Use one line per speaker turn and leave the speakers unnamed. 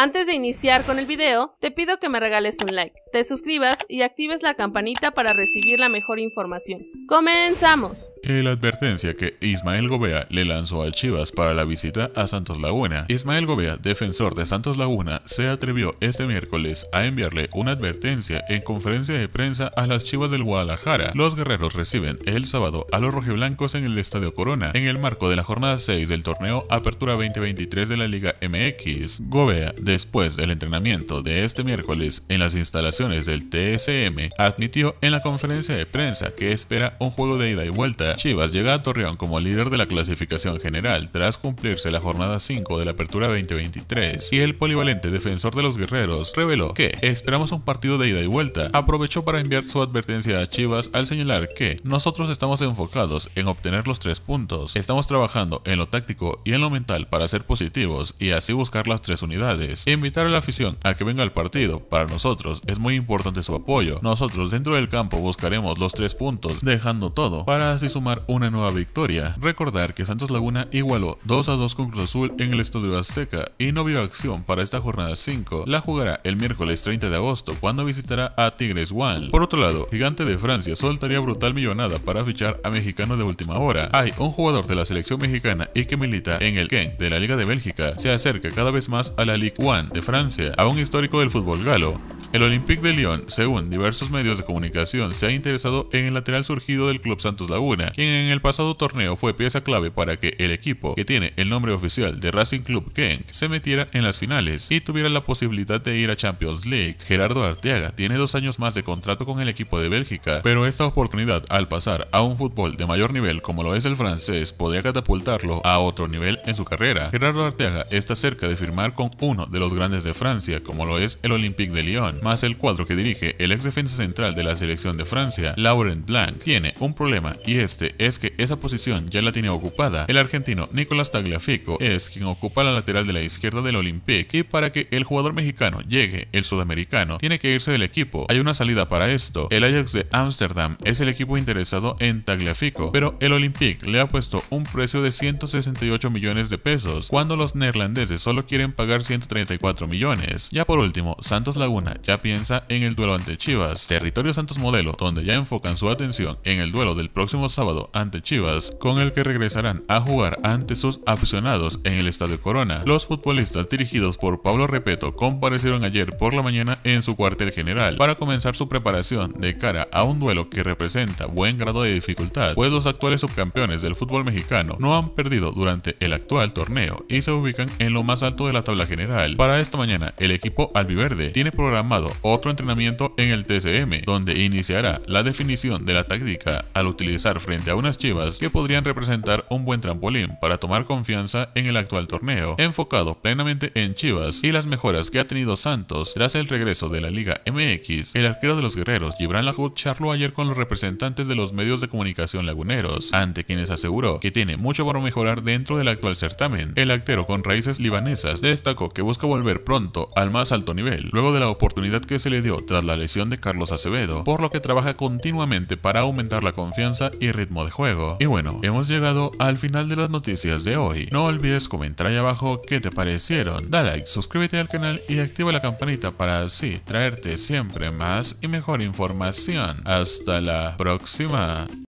Antes de iniciar con el video, te pido que me regales un like, te suscribas y actives la campanita para recibir la mejor información. ¡Comenzamos! Eh, la advertencia que Ismael Gobea le lanzó al Chivas para la visita a Santos Laguna. Ismael Gobea, defensor de Santos Laguna, se atrevió este miércoles a enviarle una advertencia en conferencia de prensa a las Chivas del Guadalajara. Los guerreros reciben el sábado a los rojiblancos en el Estadio Corona, en el marco de la jornada 6 del torneo Apertura 2023 de la Liga MX. Gobea Después del entrenamiento de este miércoles en las instalaciones del TSM, admitió en la conferencia de prensa que espera un juego de ida y vuelta. Chivas llega a Torreón como líder de la clasificación general tras cumplirse la jornada 5 de la Apertura 2023 y el polivalente defensor de los guerreros reveló que esperamos un partido de ida y vuelta. Aprovechó para enviar su advertencia a Chivas al señalar que nosotros estamos enfocados en obtener los tres puntos. Estamos trabajando en lo táctico y en lo mental para ser positivos y así buscar las tres unidades Invitar a la afición a que venga al partido. Para nosotros es muy importante su apoyo. Nosotros dentro del campo buscaremos los tres puntos, dejando todo para así sumar una nueva victoria. Recordar que Santos Laguna igualó 2 a 2 con Cruz Azul en el Estadio Azteca y no vio acción para esta jornada 5. La jugará el miércoles 30 de agosto cuando visitará a Tigres One. Por otro lado, Gigante de Francia soltaría brutal millonada para fichar a mexicano de última hora. Hay un jugador de la selección mexicana y que milita en el Ken de la Liga de Bélgica. Se acerca cada vez más a la Liga Juan de Francia a un histórico del fútbol galo. El Olympique de Lyon, según diversos medios de comunicación, se ha interesado en el lateral surgido del Club Santos Laguna, quien en el pasado torneo fue pieza clave para que el equipo, que tiene el nombre oficial de Racing Club Genk, se metiera en las finales y tuviera la posibilidad de ir a Champions League. Gerardo Arteaga tiene dos años más de contrato con el equipo de Bélgica, pero esta oportunidad al pasar a un fútbol de mayor nivel como lo es el francés podría catapultarlo a otro nivel en su carrera. Gerardo Arteaga está cerca de firmar con uno de los grandes de Francia, como lo es el Olympique de Lyon, más el cuadro que dirige el ex defensa central de la selección de Francia, Laurent Blanc, tiene un problema y este es que esa posición ya la tiene ocupada. El argentino Nicolás Tagliafico es quien ocupa la lateral de la izquierda del Olympique y para que el jugador mexicano llegue, el sudamericano, tiene que irse del equipo. Hay una salida para esto. El Ajax de Ámsterdam es el equipo interesado en Tagliafico, pero el Olympique le ha puesto un precio de 168 millones de pesos, cuando los neerlandeses solo quieren pagar 130 34 millones. Ya por último, Santos Laguna ya piensa en el duelo ante Chivas, territorio Santos Modelo, donde ya enfocan su atención en el duelo del próximo sábado ante Chivas, con el que regresarán a jugar ante sus aficionados en el Estadio Corona. Los futbolistas dirigidos por Pablo Repeto comparecieron ayer por la mañana en su cuartel general para comenzar su preparación de cara a un duelo que representa buen grado de dificultad, pues los actuales subcampeones del fútbol mexicano no han perdido durante el actual torneo y se ubican en lo más alto de la tabla general. Para esta mañana, el equipo albiverde tiene programado otro entrenamiento en el TCM, donde iniciará la definición de la táctica al utilizar frente a unas chivas que podrían representar un buen trampolín para tomar confianza en el actual torneo, enfocado plenamente en chivas y las mejoras que ha tenido Santos tras el regreso de la Liga MX. El arquero de los guerreros, Gibran Lahoud, charló ayer con los representantes de los medios de comunicación laguneros, ante quienes aseguró que tiene mucho para mejorar dentro del actual certamen. El con raíces libanesas destacó que busca que volver pronto al más alto nivel, luego de la oportunidad que se le dio tras la lesión de Carlos Acevedo, por lo que trabaja continuamente para aumentar la confianza y ritmo de juego. Y bueno, hemos llegado al final de las noticias de hoy. No olvides comentar ahí abajo qué te parecieron, da like, suscríbete al canal y activa la campanita para así traerte siempre más y mejor información. Hasta la próxima.